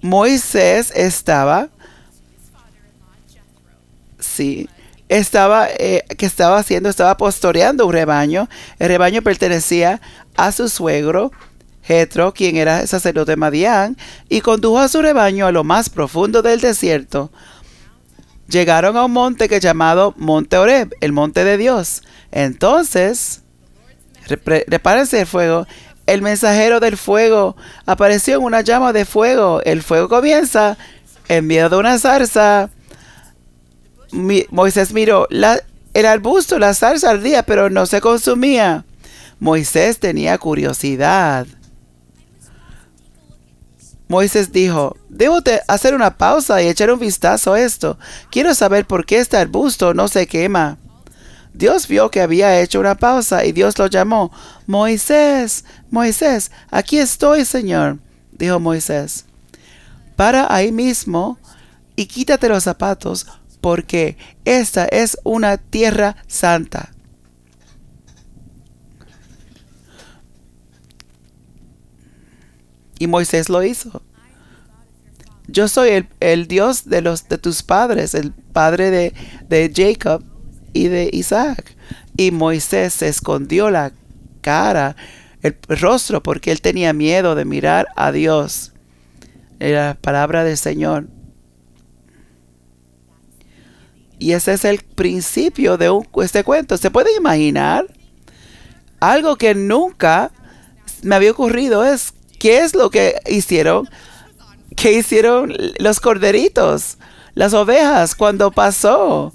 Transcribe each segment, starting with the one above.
Moisés estaba, sí, estaba, eh, que estaba haciendo, estaba pastoreando un rebaño. El rebaño pertenecía a su suegro, Jetro, quien era sacerdote de Madián, y condujo a su rebaño a lo más profundo del desierto. Llegaron a un monte que llamado Monte Oreb, el monte de Dios. Entonces, repárense el fuego. El mensajero del fuego apareció en una llama de fuego. El fuego comienza en medio de una zarza. Moisés miró el arbusto, la zarza ardía, pero no se consumía. Moisés tenía curiosidad. Moisés dijo, debo hacer una pausa y echar un vistazo a esto. Quiero saber por qué este arbusto no se quema. Dios vio que había hecho una pausa y Dios lo llamó. Moisés, Moisés, aquí estoy, Señor, dijo Moisés. Para ahí mismo y quítate los zapatos, porque esta es una tierra santa. Y Moisés lo hizo. Yo soy el, Dios de, los, de tus padres, el padre de, de Jacob y de Isaac. Y Moisés se escondió la cara, el rostro, porque él tenía miedo de mirar a Dios. Era la palabra del Señor. Y ese es el principio de un, este cuento. ¿Se puede imaginar? Algo que nunca me había ocurrido es, ¿qué es lo que hicieron? ¿Qué hicieron los corderitos? Las ovejas cuando pasó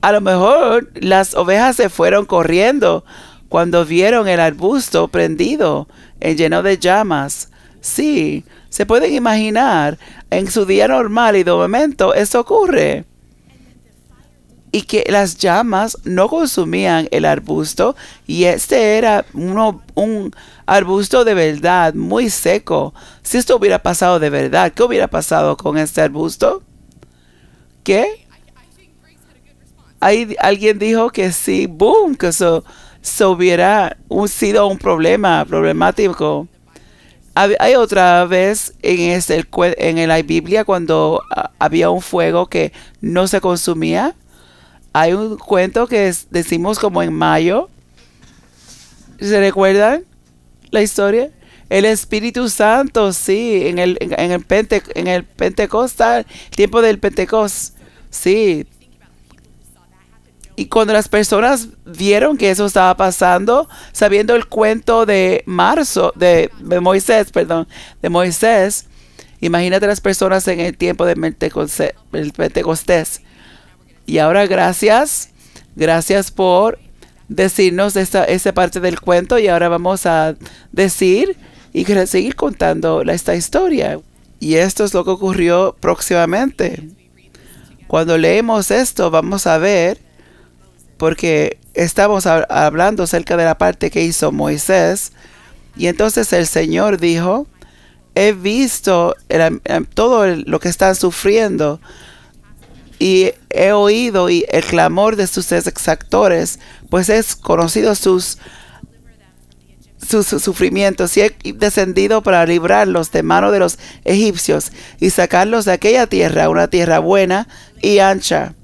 a lo mejor las ovejas se fueron corriendo cuando vieron el arbusto prendido, en eh, lleno de llamas. Sí, se pueden imaginar, en su día normal y de momento eso ocurre. Y que las llamas no consumían el arbusto y este era un arbusto de verdad muy seco. Si esto hubiera pasado de verdad, ¿qué hubiera pasado con este arbusto? ¿Qué? alguien dijo que sí, boom, que eso, hubiera sido un problema, problemático. Hay otra vez en, este, en la Biblia cuando ah, había un fuego que no se consumía. Hay un cuento que decimos como en mayo. ¿Se recuerdan la historia? El Espíritu Santo, sí, en el, en, el, Pentecostal, tiempo del Pentecost, sí, y cuando las personas vieron que eso estaba pasando, sabiendo el cuento de marzo, de, Moisés, perdón, de Moisés, imagínate las personas en el tiempo de Pentecostés. Y ahora gracias, gracias por decirnos esa esa parte del cuento y ahora vamos a decir y seguir contando esta historia. Y esto es lo que ocurrió próximamente. Cuando leemos esto vamos a ver porque estamos hablando acerca de la parte que hizo Moisés. Y entonces el Señor dijo, he visto todo lo que están sufriendo y he oído el clamor de sus exactores, pues es conocido sus, sus sufrimientos y he descendido para librarlos de mano de los egipcios y sacarlos de aquella tierra, una tierra buena y ancha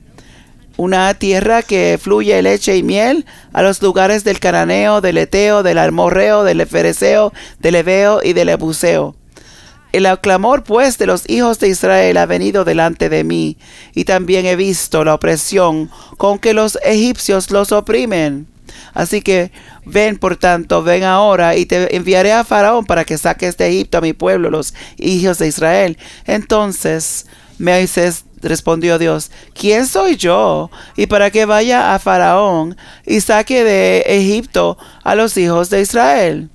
una tierra que fluye leche y miel a los lugares del Cananeo, del Eteo, del almorreo, del Efereseo, del Ebeo y del Ebuseo. El clamor pues de los hijos de Israel ha venido delante de mí, y también he visto la opresión con que los egipcios los oprimen. Así que ven, por tanto, ven ahora y te enviaré a Faraón para que saques de Egipto a mi pueblo, los hijos de Israel. Entonces me Moisés Respondió Dios, ¿quién soy yo? Y para que vaya a Faraón y saque de Egipto a los hijos de Israel.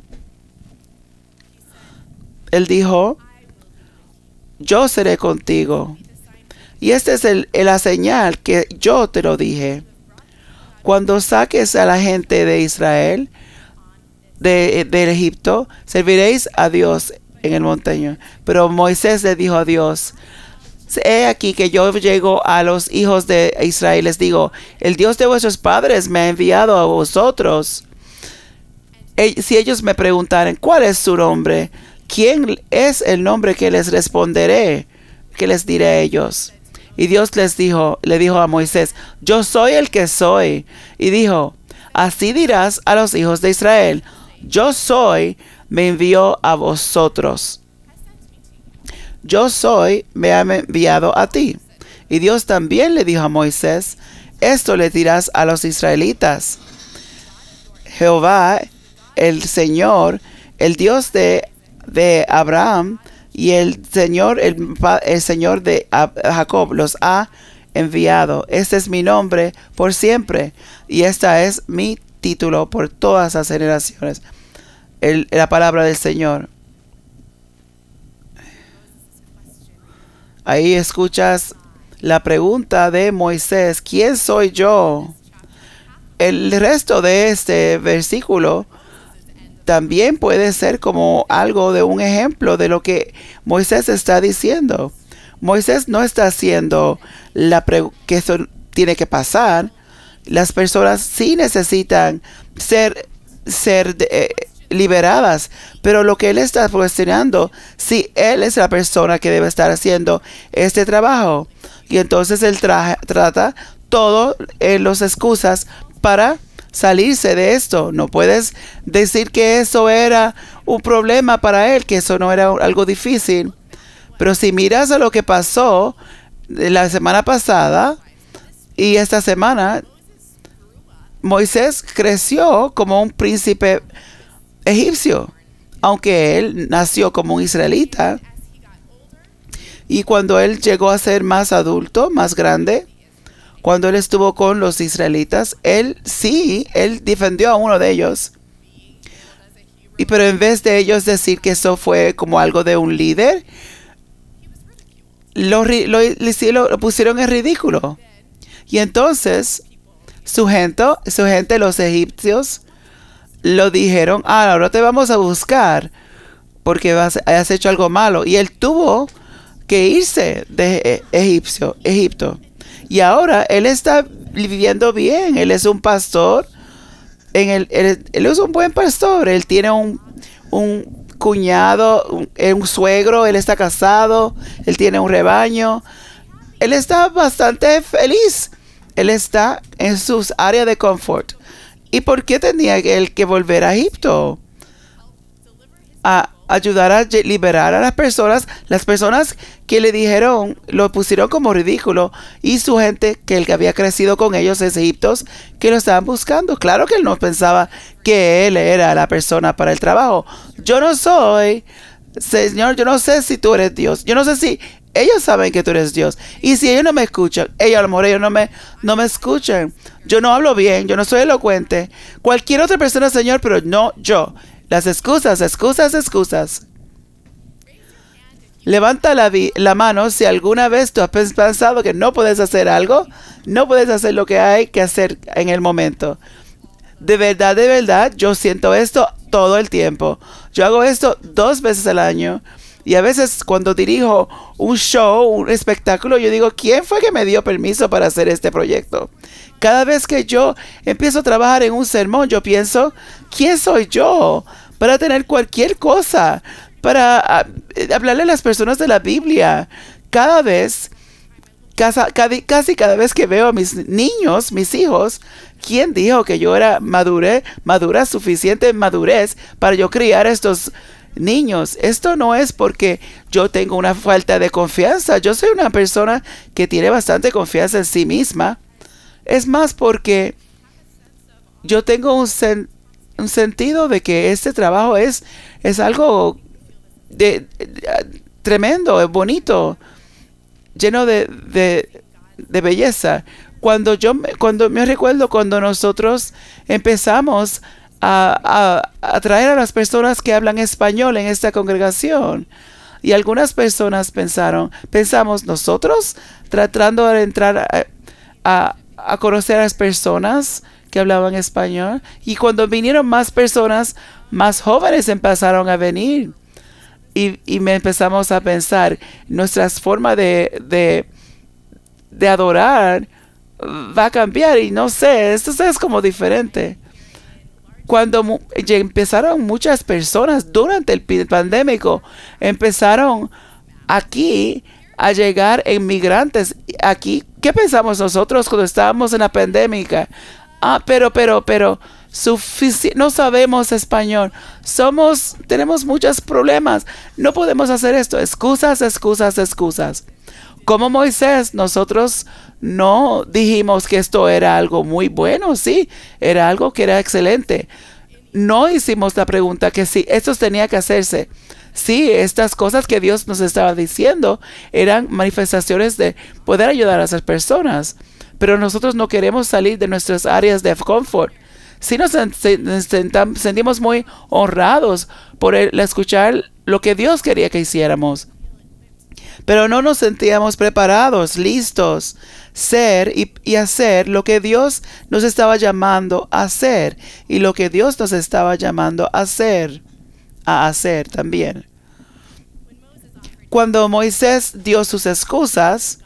Él dijo, yo seré contigo. Y esta es el, la señal que yo te lo dije. Cuando saques a la gente de Israel, de, de Egipto, serviréis a Dios en el montaño. Pero Moisés le dijo a Dios, He aquí que yo llego a los hijos de Israel, les digo, el Dios de vuestros padres me ha enviado a vosotros. Si ellos me preguntaran, ¿cuál es su nombre? ¿Quién es el nombre que les responderé? ¿Qué les diré a ellos? Y Dios les dijo, le dijo a Moisés, yo soy el que soy. Y dijo, así dirás a los hijos de Israel, yo soy, me envió a vosotros yo soy, me ha enviado a ti. Y Dios también le dijo a Moisés, esto le dirás a los israelitas. Jehová, el Señor, el Dios de, de Abraham y el Señor, el, Señor de Jacob, los ha enviado. Este es mi nombre por siempre y esta es mi título por todas las generaciones. la palabra del Señor. Ahí escuchas la pregunta de Moisés, ¿quién soy yo? El resto de este versículo también puede ser como algo de un ejemplo de lo que Moisés está diciendo. Moisés no está haciendo la que eso tiene que pasar. Las personas sí necesitan ser, ser de, eh, liberadas. Pero lo que él está cuestionando, si él es la persona que debe estar haciendo este trabajo. Y entonces él trata todo en las excusas para salirse de esto. No puedes decir que eso era un problema para él, que eso no era algo difícil. Pero si miras a lo que pasó la semana pasada y esta semana, Moisés creció como un príncipe egipcio, aunque él nació como un israelita. Y cuando él llegó a ser más adulto, más grande, cuando él estuvo con los israelitas, él sí, él defendió a uno de ellos. Y pero en vez de ellos decir que eso fue como algo de un líder, lo, pusieron en ridículo. Y entonces su gente, su gente, los egipcios, lo dijeron, ah, ahora te vamos a buscar porque vas, has hecho algo malo. Y él tuvo que irse de eh, Egipto. Y ahora él está viviendo bien, él es un pastor, en el, él, es un buen pastor, él tiene un, cuñado, un, eh, un suegro, él está casado, él tiene un rebaño, él está bastante feliz, él está en sus áreas de confort. ¿Y por qué tenía él que volver a Egipto? A ayudar a liberar a las personas, las personas que le dijeron, lo pusieron como ridículo, y su gente, que el que había crecido con ellos es Egipto, que lo estaban buscando. Claro que él no pensaba que él era la persona para el trabajo. Yo no soy, Señor, yo no sé si tú eres Dios. Yo no sé si ellos saben que tú eres Dios. Y si ellos no me escuchan, ellos a lo mejor no me, no me escuchan. Yo no hablo bien, yo no soy elocuente. Cualquier otra persona, Señor, pero no yo. Las excusas, excusas, excusas. Levanta la, la mano si alguna vez tú has pensado que no puedes hacer algo, no puedes hacer lo que hay que hacer en el momento. De verdad, de verdad, yo siento esto todo el tiempo. Yo hago esto dos veces al año. Y a veces cuando dirijo un show, un espectáculo, yo digo, ¿quién fue que me dio permiso para hacer este proyecto? Cada vez que yo empiezo a trabajar en un sermón, yo pienso, ¿quién soy yo para tener cualquier cosa? Para ah, eh, hablarle a las personas de la Biblia. Cada vez, casi, cada vez que veo a mis niños, mis hijos, ¿quién dijo que yo era madurez madura suficiente madurez para yo criar estos Niños, esto no es porque yo tengo una falta de confianza. Yo soy una persona que tiene bastante confianza en sí misma. Es más porque yo tengo un, sentido de que este trabajo es, es algo de, tremendo, es bonito, lleno de, belleza. Cuando yo me, cuando me recuerdo cuando nosotros empezamos a, atraer a las personas que hablan español en esta congregación. Y algunas personas pensaron, pensamos nosotros, tratando de entrar a, a, conocer a las personas que hablaban español. Y cuando vinieron más personas, más jóvenes empezaron a venir. Y, y me empezamos a pensar, nuestras formas de, de, de adorar va a cambiar. Y no sé, esto es como diferente cuando empezaron muchas personas durante el pandémico, empezaron aquí a llegar inmigrantes. Aquí, ¿qué pensamos nosotros cuando estábamos en la pandemia? Ah, pero, pero, pero, no sabemos español. Somos, tenemos muchos problemas. No podemos hacer esto. Excusas, excusas, excusas. Como Moisés, nosotros no dijimos que esto era algo muy bueno, sí, era algo que era excelente. No hicimos la pregunta que sí, esto tenía que hacerse. Sí, estas cosas que Dios nos estaba diciendo eran manifestaciones de poder ayudar a esas personas, pero nosotros no queremos salir de nuestras áreas de confort. Sí nos sentimos muy honrados por escuchar lo que Dios quería que hiciéramos pero no nos sentíamos preparados, listos, ser y, hacer lo que Dios nos estaba llamando a hacer y lo que Dios nos estaba llamando a hacer, a hacer también. Cuando Moisés dio sus excusas,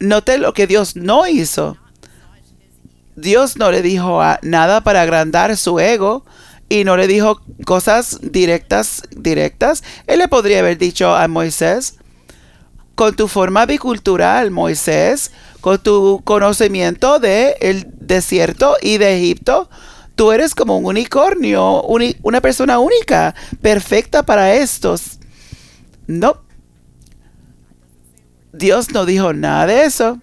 noté lo que Dios no hizo. Dios no le dijo nada para agrandar su ego, y no le dijo cosas directas, directas. Él le podría haber dicho a Moisés, con tu forma bicultural, Moisés, con tu conocimiento de el desierto y de Egipto. Tú eres como un unicornio, una persona única, perfecta para estos. No. Dios no dijo nada de eso.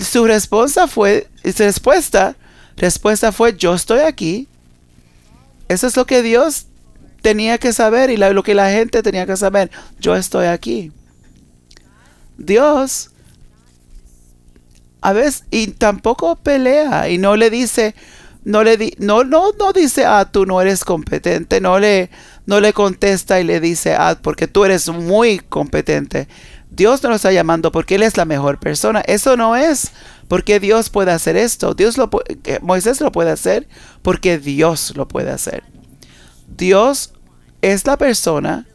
Su respuesta fue, su respuesta, respuesta fue, yo estoy aquí. Eso es lo que Dios tenía que saber y lo que la gente tenía que saber. Yo estoy aquí. Dios a veces y tampoco pelea y no le dice no le di, no no no dice ah tú no eres competente no le no le contesta y le dice ah porque tú eres muy competente Dios no lo está llamando porque él es la mejor persona eso no es porque Dios puede hacer esto Dios lo Moisés lo puede hacer porque Dios lo puede hacer Dios es la persona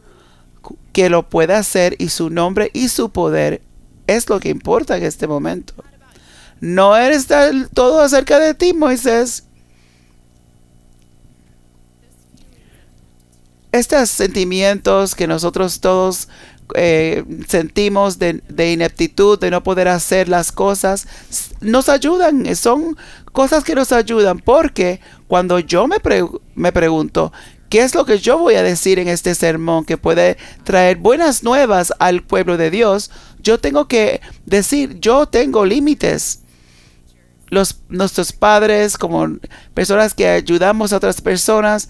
que lo pueda hacer y su nombre y su poder es lo que importa en este momento. No eres todo acerca de ti, Moisés. Estos sentimientos que nosotros todos eh, sentimos de, ineptitud, de no poder hacer las cosas, nos ayudan, son cosas que nos ayudan, porque cuando yo me, me pregunto, ¿Qué es lo que yo voy a decir en este sermón que puede traer buenas nuevas al pueblo de Dios? Yo tengo que decir, yo tengo límites. Los, nuestros padres, como personas que ayudamos a otras personas,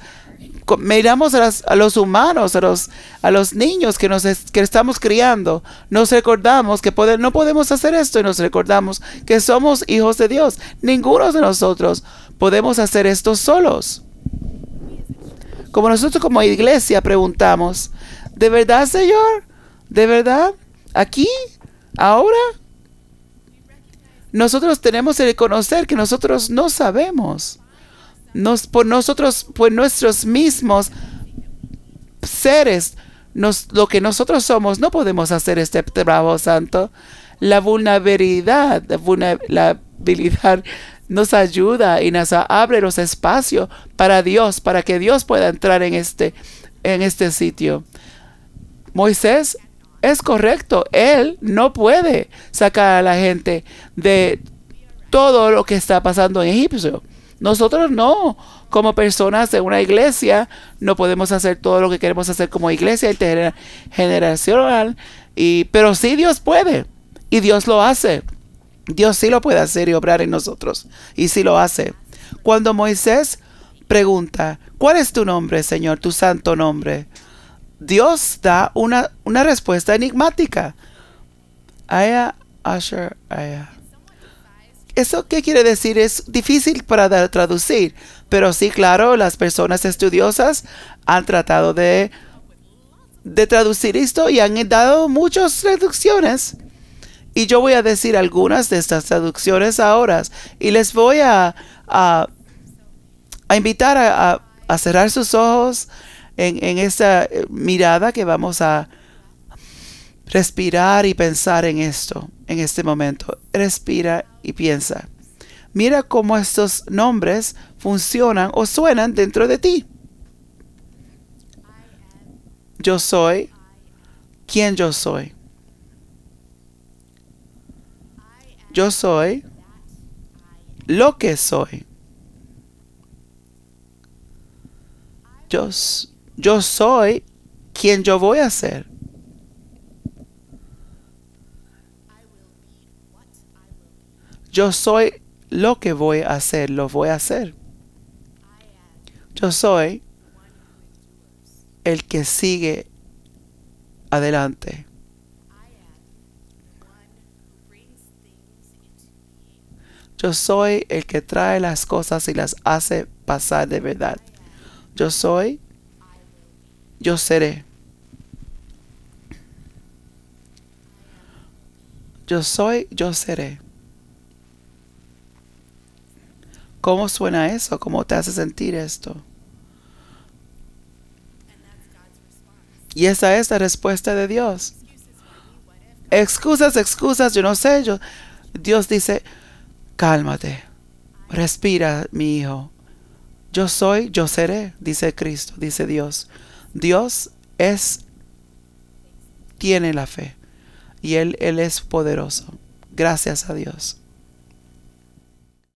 miramos a, los humanos, a los, a los niños que, nos que estamos criando, nos recordamos que no podemos hacer esto y nos recordamos que somos hijos de Dios. Ninguno de nosotros podemos hacer esto solos como nosotros como iglesia preguntamos, ¿de verdad, Señor? ¿De verdad? ¿Aquí? ¿Ahora? Nosotros tenemos que reconocer que nosotros no sabemos. Nos, por nosotros, por nuestros mismos seres, nos, lo que nosotros somos, no podemos hacer este trabajo santo. La vulnerabilidad, la vulnerabilidad nos ayuda y nos abre los espacios para Dios, para que Dios pueda entrar en este, en este sitio. Moisés es correcto, él no puede sacar a la gente de todo lo que está pasando en Egipto. Nosotros no, como personas de una iglesia, no podemos hacer todo lo que queremos hacer como iglesia intergeneracional, y, pero sí Dios puede y Dios lo hace. Dios sí lo puede hacer y obrar en nosotros. Y sí lo hace. Cuando Moisés pregunta, ¿cuál es tu nombre, Señor, tu santo nombre? Dios da una, respuesta enigmática. Aya, Asher, Aya. ¿Eso qué quiere decir? Es difícil para traducir, pero sí, claro, las personas estudiosas han tratado de, de traducir esto y han dado muchas traducciones. Y yo voy a decir algunas de estas traducciones ahora y les voy a, a, invitar a, cerrar sus ojos en, en esta eh, mirada que vamos a respirar y pensar en esto, en este momento. Respira y piensa. Mira cómo estos nombres funcionan o suenan dentro de ti. Yo soy quien yo soy. yo soy lo que soy. Yo, soy quien yo voy a ser. Yo soy lo que voy a hacer, lo voy a hacer. Yo soy el que sigue adelante. Yo soy el que trae las cosas y las hace pasar de verdad. Yo soy, yo seré. Yo soy, yo seré. ¿Cómo suena eso? ¿Cómo te hace sentir esto? Y esa es la respuesta de Dios. Excusas, excusas, yo no sé. Yo, Dios dice, Cálmate, respira, mi hijo. Yo soy, yo seré, dice Cristo, dice Dios. Dios es, tiene la fe y Él, Él es poderoso. Gracias a Dios.